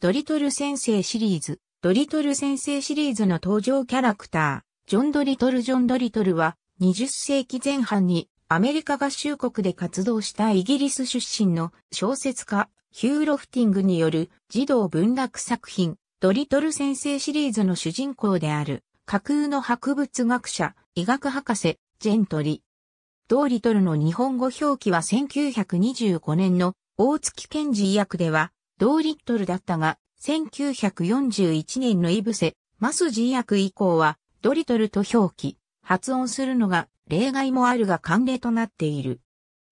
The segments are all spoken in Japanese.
ドリトル先生シリーズ、ドリトル先生シリーズの登場キャラクター、ジョン・ドリトル・ジョン・ドリトルは、20世紀前半にアメリカ合衆国で活動したイギリス出身の小説家、ヒュー・ロフティングによる児童文学作品、ドリトル先生シリーズの主人公である、架空の博物学者、医学博士、ジェントリ。ドリトルの日本語表記は1925年の大月健治医では、同リットルだったが、1941年のイブセ、マスジ役以降は、ドリトルと表記、発音するのが例外もあるが慣例となっている。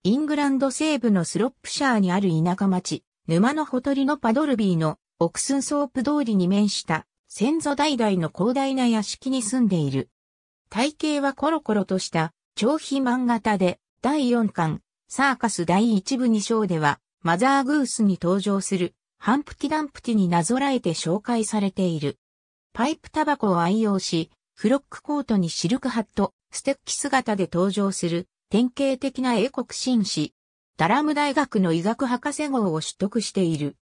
イングランド西部のスロップシャーにある田舎町、沼のほとりのパドルビーのオクスンソープ通りに面した先祖代々の広大な屋敷に住んでいる。体型はコロコロとした長肥漫画型で第4巻サーカス第1部2章ではマザーグースに登場するハンプティダンプティになぞらえて紹介されている。パイプタバコを愛用し、フロックコートにシルクハット、ステッキ姿で登場する典型的な英国紳士。ダラム大学の医学博士号を取得している。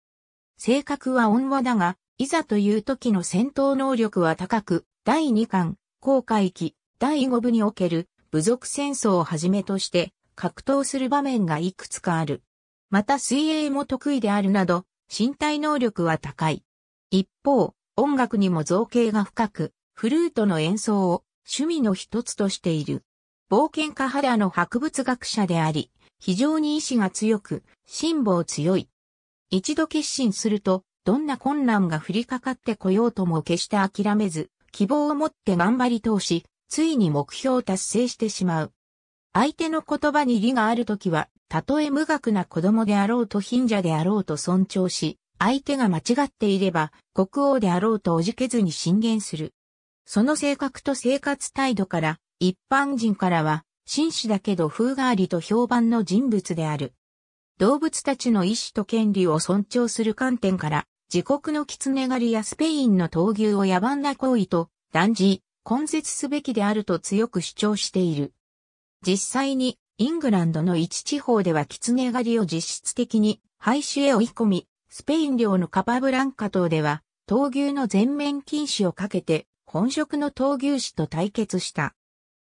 性格は温和だが、いざという時の戦闘能力は高く、第2巻、航海期、第5部における部族戦争をはじめとして格闘する場面がいくつかある。また水泳も得意であるなど、身体能力は高い。一方、音楽にも造形が深く、フルートの演奏を趣味の一つとしている。冒険家原の博物学者であり、非常に意志が強く、辛抱強い。一度決心すると、どんな困難が降りかかってこようとも決して諦めず、希望を持って頑張り通し、ついに目標を達成してしまう。相手の言葉に理があるときはたとえ無学な子供であろうと貧者であろうと尊重し、相手が間違っていれば、国王であろうとおじけずに進言する。その性格と生活態度から、一般人からは、紳士だけど風変わりと評判の人物である。動物たちの意志と権利を尊重する観点から、自国の狐狩りやスペインの闘牛を野蛮な行為と断じ、根絶すべきであると強く主張している。実際にイングランドの一地方では狐狩りを実質的に廃止へ追い込み、スペイン領のカパブランカ島では、闘牛の全面禁止をかけて、本職の闘牛士と対決した。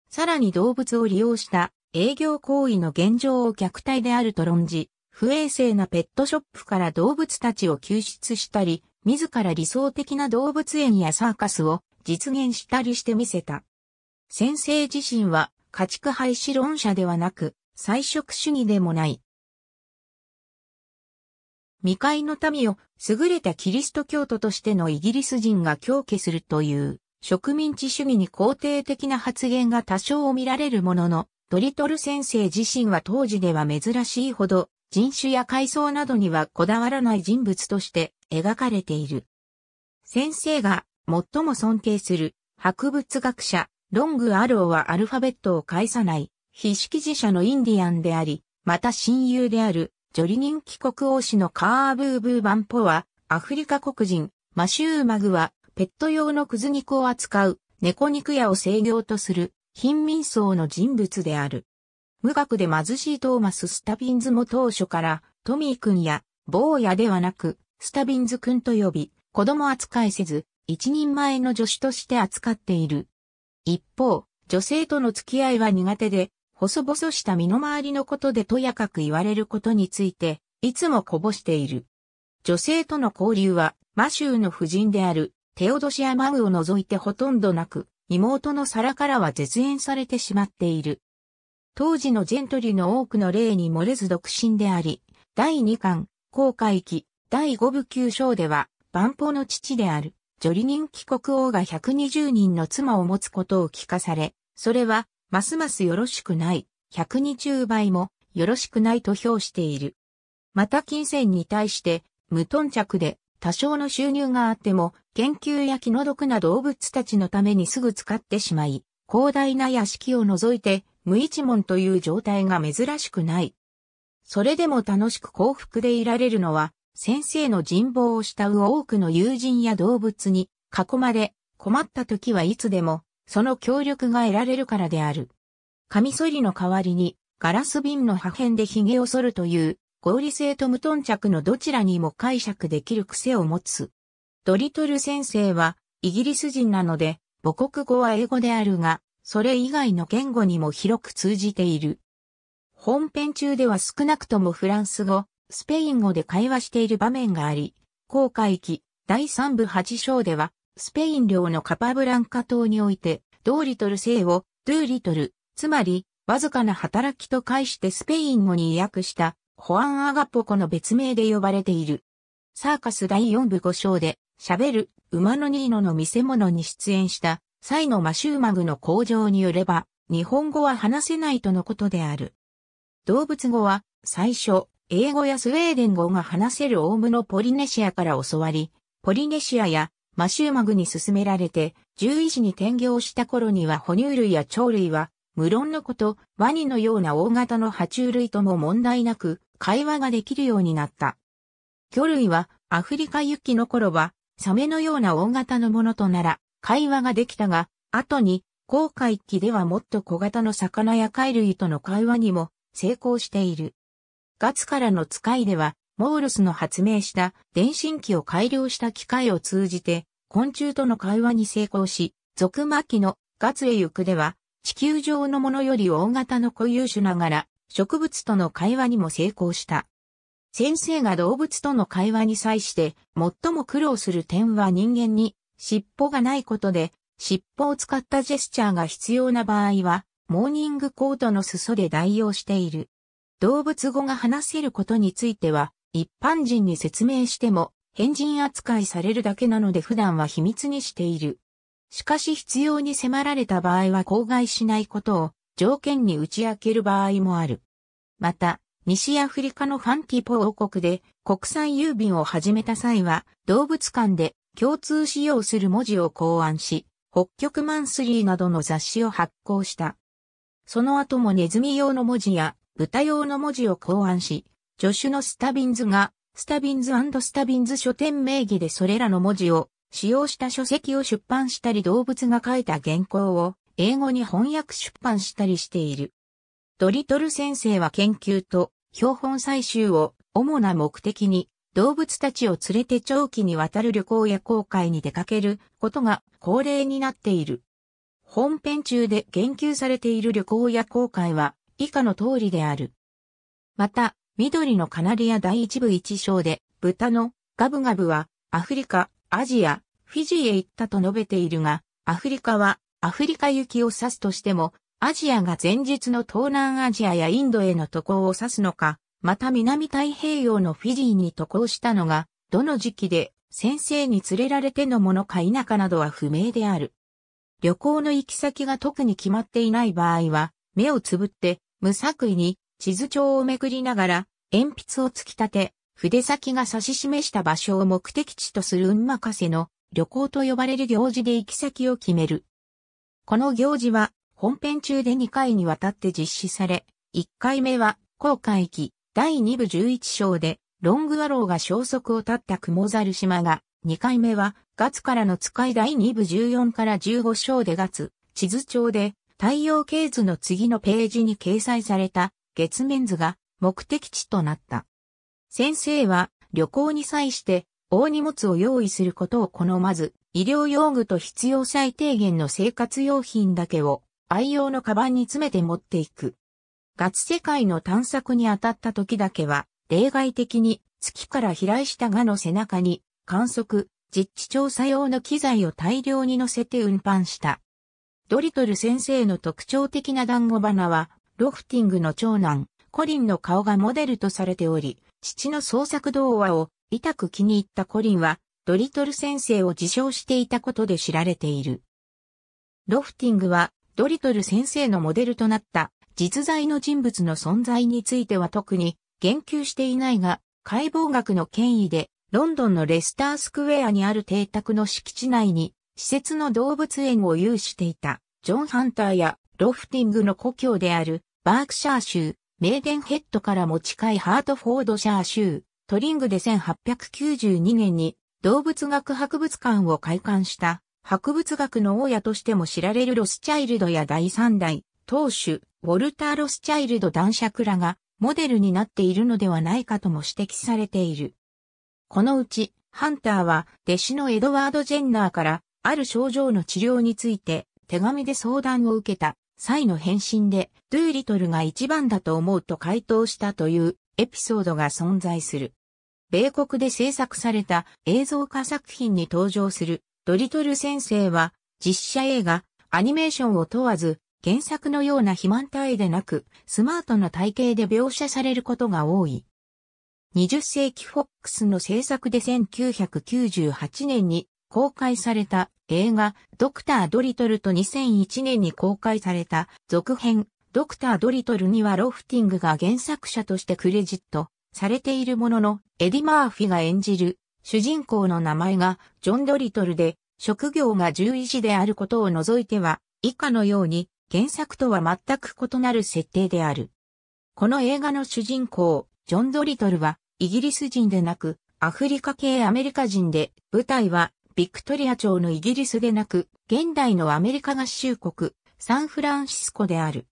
さらに動物を利用した営業行為の現状を虐待であると論じ、不衛生なペットショップから動物たちを救出したり、自ら理想的な動物園やサーカスを実現したりしてみせた。先生自身は家畜廃止論者ではなく、菜食主義でもない。未開の民を優れたキリスト教徒としてのイギリス人が狂気するという植民地主義に肯定的な発言が多少見られるものの、ドリトル先生自身は当時では珍しいほど人種や階層などにはこだわらない人物として描かれている。先生が最も尊敬する博物学者ロング・アローはアルファベットを介さない、非識字者のインディアンであり、また親友である、ジョリ人気国王子のカーブーブーバンポは、アフリカ黒人、マシューマグは、ペット用のクズ肉を扱う、猫肉屋を制御とする、貧民層の人物である。無学で貧しいトーマス・スタビンズも当初から、トミー君や、坊やではなく、スタビンズ君と呼び、子供扱いせず、一人前の助手として扱っている。一方、女性との付き合いは苦手で、細々した身の回りのことでとやかく言われることについて、いつもこぼしている。女性との交流は、マシューの夫人である、テオドシア・マウを除いてほとんどなく、妹の皿からは絶縁されてしまっている。当時のジェントリの多くの例に漏れず独身であり、第2巻、公開期、第5部9章では、万法の父である。女理人帰国王が120人の妻を持つことを聞かされ、それは、ますますよろしくない、120倍も、よろしくないと評している。また金銭に対して、無頓着で、多少の収入があっても、研究や気の毒な動物たちのためにすぐ使ってしまい、広大な屋敷を除いて、無一文という状態が珍しくない。それでも楽しく幸福でいられるのは、先生の人望を慕う多くの友人や動物に囲まれ、困った時はいつでも、その協力が得られるからである。カミソリの代わりに、ガラス瓶の破片で髭を剃るという、合理性と無頓着のどちらにも解釈できる癖を持つ。ドリトル先生は、イギリス人なので、母国語は英語であるが、それ以外の言語にも広く通じている。本編中では少なくともフランス語、スペイン語で会話している場面があり、公海域第3部8章では、スペイン領のカパブランカ島において、ドーリトル姓を、ドゥーリトル、つまり、わずかな働きと介してスペイン語に訳した、ホアン・アガポコの別名で呼ばれている。サーカス第4部5章で、喋る、馬のニーノの見せ物に出演した、サイのマシューマグの工場によれば、日本語は話せないとのことである。動物語は、最初、英語やスウェーデン語が話せるオウムのポリネシアから教わり、ポリネシアやマシューマグに勧められて、獣医師に転業した頃には哺乳類や鳥類は、無論のこと、ワニのような大型の爬虫類とも問題なく、会話ができるようになった。魚類は、アフリカ行きの頃は、サメのような大型のものとなら、会話ができたが、後に、航海期ではもっと小型の魚や貝類との会話にも成功している。ガツからの使いでは、モールスの発明した電信機を改良した機械を通じて、昆虫との会話に成功し、俗末期のガツへ行くでは、地球上のものより大型の固有種ながら、植物との会話にも成功した。先生が動物との会話に際して最も苦労する点は人間に尻尾がないことで、尻尾を使ったジェスチャーが必要な場合は、モーニングコートの裾で代用している。動物語が話せることについては、一般人に説明しても、変人扱いされるだけなので普段は秘密にしている。しかし必要に迫られた場合は口外しないことを条件に打ち明ける場合もある。また、西アフリカのファンティポ王国で国際郵便を始めた際は動物館で共通使用する文字を考案し、北極マンスリーなどの雑誌を発行した。その後もネズミ用の文字や豚用の文字を考案し、助手のスタビンズが、スタビンズスタビンズ書店名義でそれらの文字を使用した書籍を出版したり動物が書いた原稿を英語に翻訳出版したりしている。ドリトル先生は研究と標本採集を主な目的に動物たちを連れて長期にわたる旅行や航海に出かけることが恒例になっている。本編中で言及されている旅行や航海は以下の通りである。また、緑のカナリア第一部一章で、豚のガブガブはアフリカ、アジア、フィジーへ行ったと述べているが、アフリカはアフリカ行きを指すとしても、アジアが前日の東南アジアやインドへの渡航を指すのか、また南太平洋のフィジーに渡航したのが、どの時期で先生に連れられてのものか否かなどは不明である。旅行の行き先が特に決まっていない場合は、目をつぶって無作為に地図帳をめくりながら、鉛筆を突き立て、筆先が指し示した場所を目的地とする運任せの旅行と呼ばれる行事で行き先を決める。この行事は本編中で2回にわたって実施され、1回目は航海期第2部11章でロングアローが消息を絶った雲猿島が、2回目は月からの使い第2部14から15章で月、地図帳で太陽系図の次のページに掲載された月面図が目的地となった。先生は旅行に際して大荷物を用意することを好まず、医療用具と必要最低限の生活用品だけを愛用のカバンに詰めて持っていく。ガチ世界の探索に当たった時だけは、例外的に月から飛来したガの背中に観測、実地調査用の機材を大量に乗せて運搬した。ドリトル先生の特徴的な団子花は、ロフティングの長男、コリンの顔がモデルとされており、父の創作童話を痛く気に入ったコリンは、ドリトル先生を自称していたことで知られている。ロフティングは、ドリトル先生のモデルとなった実在の人物の存在については特に言及していないが、解剖学の権威で、ロンドンのレスタースクエアにある邸宅の敷地内に施設の動物園を有していた、ジョン・ハンターや、ロフティングの故郷である、バークシャー州、メーデンヘッドからも近いハートフォードシャー州、トリングで1892年に動物学博物館を開館した博物学の家としても知られるロスチャイルドや第三代当主ウォルター・ロスチャイルド男爵らがモデルになっているのではないかとも指摘されている。このうちハンターは弟子のエドワード・ジェンナーからある症状の治療について手紙で相談を受けた際の返信で、ドゥーリトルが一番だと思うと回答したというエピソードが存在する。米国で制作された映像化作品に登場するドリトル先生は実写映画、アニメーションを問わず原作のような肥満体でなくスマートな体型で描写されることが多い。20世紀フォックスの制作で1998年に公開された映画ドクター・ドリトルと2001年に公開された続編ドクター・ドリトルにはロフティングが原作者としてクレジットされているもののエディ・マーフィが演じる主人公の名前がジョン・ドリトルで職業が獣医師であることを除いては以下のように原作とは全く異なる設定である。この映画の主人公、ジョン・ドリトルはイギリス人でなくアフリカ系アメリカ人で舞台はビクトリア朝のイギリスでなく、現代のアメリカ合衆国、サンフランシスコである。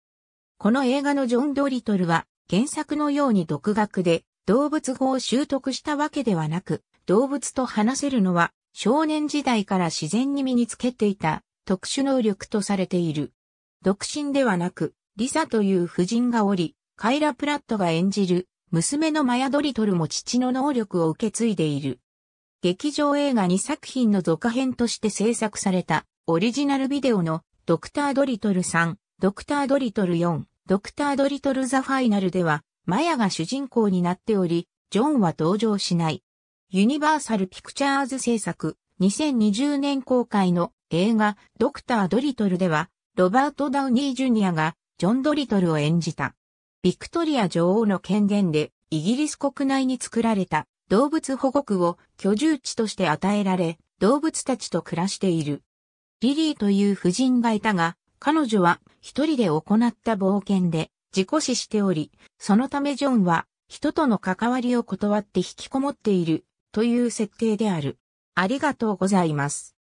この映画のジョン・ドリトルは、原作のように独学で動物語を習得したわけではなく、動物と話せるのは少年時代から自然に身につけていた特殊能力とされている。独身ではなく、リサという夫人がおり、カイラ・プラットが演じる娘のマヤ・ドリトルも父の能力を受け継いでいる。劇場映画2作品の続編として制作されたオリジナルビデオのドクタードリトル3、ドクタードリトル4、ドクタードリトルザファイナルではマヤが主人公になっており、ジョンは登場しない。ユニバーサルピクチャーズ制作2020年公開の映画ドクタードリトルではロバート・ダウニー・ジュニアがジョン・ドリトルを演じた。ビクトリア女王の権限でイギリス国内に作られた動物保護区を居住地として与えられ、動物たちと暮らしている。リリーという婦人がいたが、彼女は一人で行った冒険で自己死しており、そのためジョンは人との関わりを断って引きこもっているという設定である。ありがとうございます。